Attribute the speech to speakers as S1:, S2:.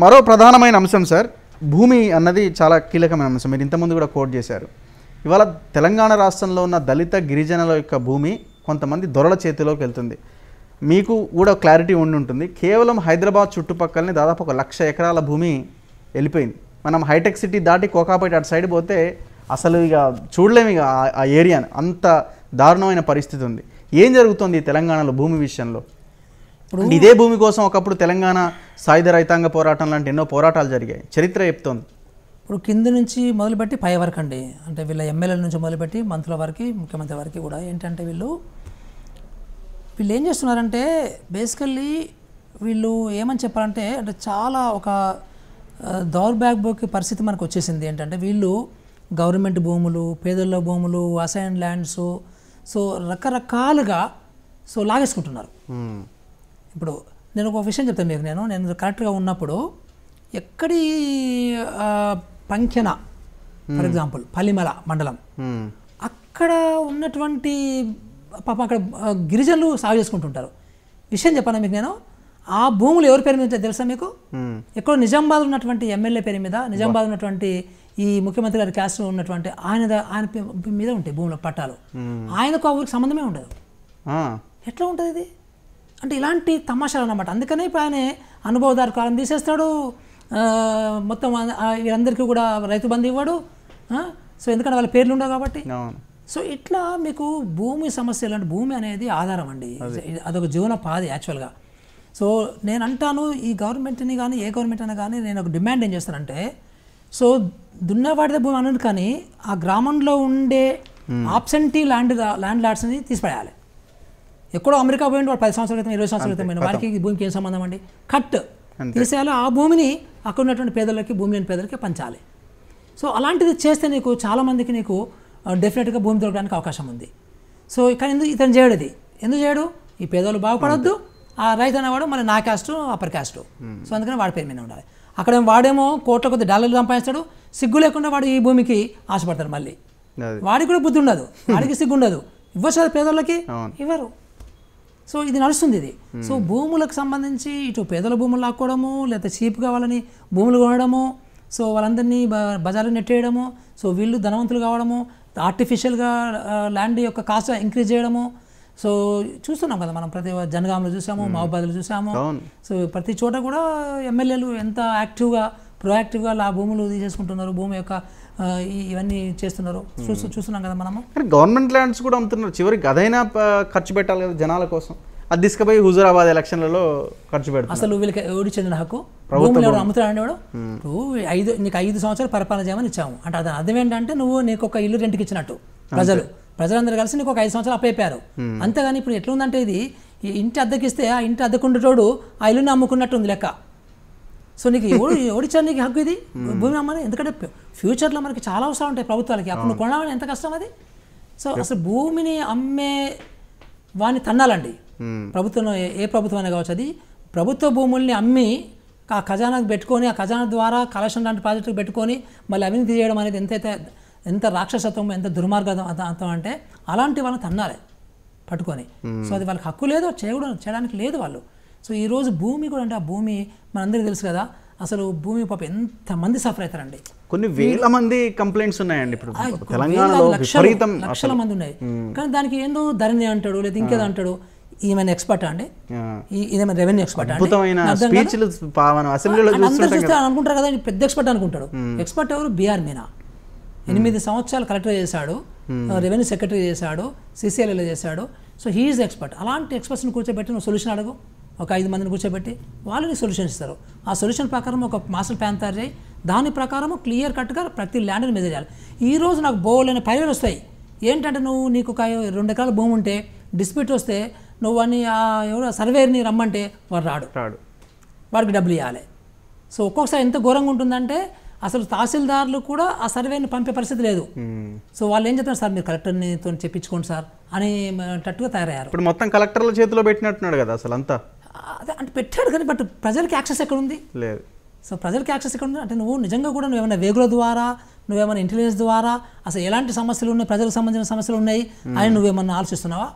S1: మరో ప్రధానమైన అంశం సార్ భూమి అన్నది చాలా కీలకమైన అంశం మీరు ఇంతకుముందు కూడా కోట్ చేశారు ఇవాళ తెలంగాణ రాష్ట్రంలో ఉన్న దళిత గిరిజనుల యొక్క భూమి కొంతమంది దొరల చేతిలోకి వెళ్తుంది మీకు కూడా క్లారిటీ ఉండి ఉంటుంది కేవలం హైదరాబాద్ చుట్టుపక్కలనే దాదాపు ఒక లక్ష ఎకరాల భూమి వెళ్ళిపోయింది మనం హైటెక్ సిటీ దాటి కోకాపేట అటు సైడ్ పోతే అసలు ఇక చూడలేము ఇక ఆ ఏరియాని అంత దారుణమైన పరిస్థితి ఉంది ఏం జరుగుతుంది తెలంగాణలో భూమి విషయంలో ఇప్పుడు ఇదే భూమి కోసం ఒకప్పుడు తెలంగాణ సాయుధ రైతాంగ పోరాటం లాంటి ఎన్నో పోరాటాలు జరిగాయి చరిత్ర చెప్తోంది
S2: ఇప్పుడు కింద నుంచి మొదలుపెట్టి పై వరకు అండి అంటే వీళ్ళ ఎమ్మెల్యేల నుంచి మొదలుపెట్టి మంత్రుల వరకు ముఖ్యమంత్రి వరకు కూడా ఏంటంటే వీళ్ళు వీళ్ళు ఏం చేస్తున్నారంటే బేసికల్లీ వీళ్ళు ఏమని చెప్పాలంటే అంటే చాలా ఒక దౌర్భాగ్యకి పరిస్థితి మనకు వచ్చేసింది ఏంటంటే వీళ్ళు గవర్నమెంట్ భూములు పేదల భూములు అసైన్ ల్యాండ్స్ సో రకరకాలుగా సో లాగేసుకుంటున్నారు ఇప్పుడు నేను ఒక విషయం చెప్తాను మీకు నేను నేను కరెక్ట్గా ఉన్నప్పుడు ఎక్కడి పంచన ఫర్ ఎగ్జాంపుల్ పల్లిమల మండలం అక్కడ ఉన్నటువంటి పాప అక్కడ గిరిజనులు సాగు చేసుకుంటుంటారు విషయం చెప్పాను మీకు నేను ఆ భూములు ఎవరి పేరు మీద తెలుసా మీకు ఎక్కడో నిజామాబాద్ ఉన్నటువంటి ఎమ్మెల్యే పేరు మీద నిజామాబాద్ ఉన్నటువంటి ఈ ముఖ్యమంత్రి గారి క్యాస్ట్ ఉన్నటువంటి ఆయన ఆయన మీద ఉంటాయి భూముల పట్టాలు ఆయనకు ఆ ఊరికి సంబంధమే ఉండదు ఎట్లా ఉంటుంది ఇది అంటే ఇలాంటి తమాషాలు అనమాట అందుకనే ఇప్పుడు ఆయన అనుభవదారు కాలం తీసేస్తాడు మొత్తం వీరందరికీ కూడా రైతు బంధు ఇవ్వడు సో ఎందుకంటే వాళ్ళ పేర్లు ఉండవు కాబట్టి సో ఇట్లా మీకు భూమి సమస్యలు అంటే భూమి అనేది ఆధారం అండి అదొక జీవనపాధి యాక్చువల్గా సో నేను అంటాను ఈ గవర్నమెంట్ని కానీ ఏ గవర్నమెంట్ అయినా కానీ నేను ఒక డిమాండ్ ఏం చేస్తానంటే సో దున్నవాడిదే భూమి అనను కానీ ఆ గ్రామంలో ఉండే ఆబ్సెంటీ ల్యాండ్ ల్యాండ్ లాడ్స్ని తీసిపడేయాలి ఎక్కడో అమెరికా పోయింది వాడు పది సంవత్సరాల క్రితం ఇరవై సంవత్సరాల క్రితం వారికి భూమికి ఏం సంబంధం అండి కట్ తీసేయాలి ఆ భూమిని అక్కడ ఉన్నటువంటి పేదలకి భూమి లేని పేదలకి పంచాలి సో అలాంటిది చేస్తే నీకు చాలామందికి నీకు డెఫినెట్గా భూమి దొరకడానికి అవకాశం ఉంది సో ఇక్కడ ఎందుకు ఇతను చేయడు ఇది ఎందుకు చేయడు ఈ పేదోళ్ళు బాగుపడద్దు ఆ రైతు అనేవాడు మళ్ళీ నా కాస్ట్ అప్పర్ కాస్ట్ సో అందుకని వాడి పేరు మీద ఉండాలి అక్కడ వాడేమో కోట్ల కొద్ది డాలర్లు సంపాదిస్తాడు సిగ్గు లేకుండా వాడు ఈ భూమికి ఆశపడతాడు మళ్ళీ వాడికి కూడా బుద్ధి ఉండదు వాడికి సిగ్గు ఉండదు ఇవ్వచ్చు పేదోళ్ళకి ఇవ్వరు సో ఇది నడుస్తుంది ఇది సో hmm. భూములకు సంబంధించి ఇటు పేదల భూములు లాక్కోవడము లేకపోతే చీప్ కావాలని భూములు కొనడము సో వాళ్ళందరినీ బజార్లు నెట్టేయడము సో వీళ్ళు ధనవంతులు కావడము ఆర్టిఫిషియల్గా ల్యాండ్ యొక్క కాస్ట్ ఇంక్రీజ్ చేయడము సో చూస్తున్నాం కదా మనం ప్రతి జనగాములు చూసాము hmm. మహబాద్లో చూసాము సో ప్రతి చోట కూడా ఎమ్మెల్యేలు ఎంత యాక్టివ్గా ప్రొయాక్టివ్గా ఆ భూములు తీసేసుకుంటున్నారు భూమి యొక్క ఇవన్నీ చేస్తున్నారు చూసి hmm. చూస్తున్నాం కదా మనము
S1: గవర్నమెంట్ ల్యాండ్స్ కూడా అమ్ముతున్నారు చివరికి అదైనా ఖర్చు పెట్టాలి కదా జనాల కోసం అది తీసుకుపోయి హుజూరాబాద్ ఎలక్షన్లలో ఖర్చు పెడతారు అసలు
S2: వీళ్ళకి ఎవరు చెందిన హక్కు భూములు ఎవరు అమ్ముతున్నాడు వాడు నువ్వు hmm. ఐదు నీకు ఐదు సంవత్సరాలు పరిపాలన చేయమని ఇచ్చాము అంటే అది అర్థం ఏంటంటే నువ్వు నీకు ఒక ఇల్లు రెంట్కి ఇచ్చినట్టు ప్రజలు ప్రజలందరూ కలిసి నీకు ఒక ఐదు సంవత్సరాలు అప్పైపోయారు hmm. అంతేగాని ఇప్పుడు ఎట్లుందంటే ఇది ఇంటి అద్దెకిస్తే ఆ ఇంటి అద్దెకుండేటోడు ఆ ఇల్లుని అమ్ముకున్నట్టు ఉంది లెక్క సో నీకు ఎవడు ఎవడిచ్చారు నీకు హక్కు ఇది భూమి అమ్మని ఎందుకంటే ఫ్యూచర్లో మనకి చాలా అవసరం ఉంటాయి ప్రభుత్వాలకి అప్పుడు కొనడం ఎంత కష్టం అది సో అసలు భూమిని అమ్మే వాడిని తన్నాలండి ప్రభుత్వం ఏ ప్రభుత్వం అయినా కావచ్చు అది ప్రభుత్వ భూముల్ని అమ్మి ఆ ఖజానాకు పెట్టుకొని ఆ ఖజానా ద్వారా కలెక్షన్ లాంటి ప్రాజెక్టులు పెట్టుకొని మళ్ళీ అవినీతి చేయడం అనేది ఎంతైతే ఎంత రాక్షసత్వం ఎంత దుర్మార్గం అంటే అలాంటి వాళ్ళని తన్నాలి పట్టుకొని సో అది వాళ్ళకి హక్కు లేదు చేయడం చేయడానికి లేదు వాళ్ళు సో ఈరోజు భూమి కూడా అంటే ఆ భూమి మనందరికీ తెలుసు కదా అసలు భూమి పాప మంది సఫర్ అవుతారండి
S1: కొన్ని వేల మంది కంప్లైంట్స్ ఉన్నాయండి ఇప్పుడు లక్షల మంది
S2: ఉన్నాయి కానీ దానికి ఏందో ధరణి అంటాడు లేదా ఇంకేదో అంటాడు ఈమెన్ ఎక్స్పర్ట్ అండి ఈమెన్ రెవెన్యూ ఎక్స్పర్ట్ అద్భుతమైన స్పీచ్లు
S1: పావన అసెంబ్లీలో చూస్తే
S2: అనుకుంటారు కదా పెద్ద ఎక్స్పర్ట్ అనుకుంటాడు ఎక్స్పర్ట్ ఎవరు బీఆర్ మీనా ఎనిమిది సంవత్సరాలు కలెక్టర్ చేశాడు రెవెన్యూ సెక్రటరీ చేశాడు సిసిఎల్ఏలో చేశాడు సో హీఈస్ ఎక్స్పర్ట్ అలాంటి ఎక్స్పర్ట్స్ని కూర్చోబెట్టి నువ్వు సొల్యూషన్ అడుగు ఒక ఐదు మందిని కూర్చోబెట్టి వాళ్ళకి సొల్యూషన్ ఇస్తారు ఆ సొల్యూషన్ ప్రకారం ఒక మాస్టర్ ప్లాన్ తయారు చేయి దాని ప్రకారం క్లియర్ కట్గా ప్రతి ల్యాండ్ని మెజర్ చేయాలి ఈరోజు నాకు బోలైన పైలు వస్తాయి ఏంటంటే నువ్వు నీకు ఒక రెండు ఎకరాల భూమి ఉంటే డిస్ప్యూట్ వస్తే నువ్వు అని ఎవరో సర్వేర్ని రమ్మంటే వాడు రాడు రాడు వాడికి డబ్బులు ఇవ్వాలి సో ఒక్కొక్కసారి ఎంత ఘోరంగా ఉంటుందంటే అసలు తహసీల్దారులు కూడా ఆ సర్వేని పంపే పరిస్థితి లేదు సో వాళ్ళు ఏం చెప్తున్నారు సార్ మీరు కలెక్టర్ని చెప్పించుకోండి సార్ అని తట్టుగా తయారయ్యారు
S1: ఇప్పుడు మొత్తం కలెక్టర్ల చేతిలో పెట్టినట్టున్నాడు కదా అసలు అంతా అదే అంటే
S2: పెట్టాడు కానీ బట్ ప్రజలకి యాక్సెస్ ఎక్కడుంది లేదు సో ప్రజలకి యాక్సెస్ ఉంది అంటే నువ్వు నిజంగా కూడా నువ్వేమైనా వేగుల ద్వారా నువ్వేమైనా ఇంటెలిజెన్స్ ద్వారా అసలు ఎలాంటి సమస్యలు ఉన్నాయి ప్రజలకు సంబంధించిన సమస్యలు ఉన్నాయి అని నువ్వేమన్నా ఆలోచిస్తున్నావా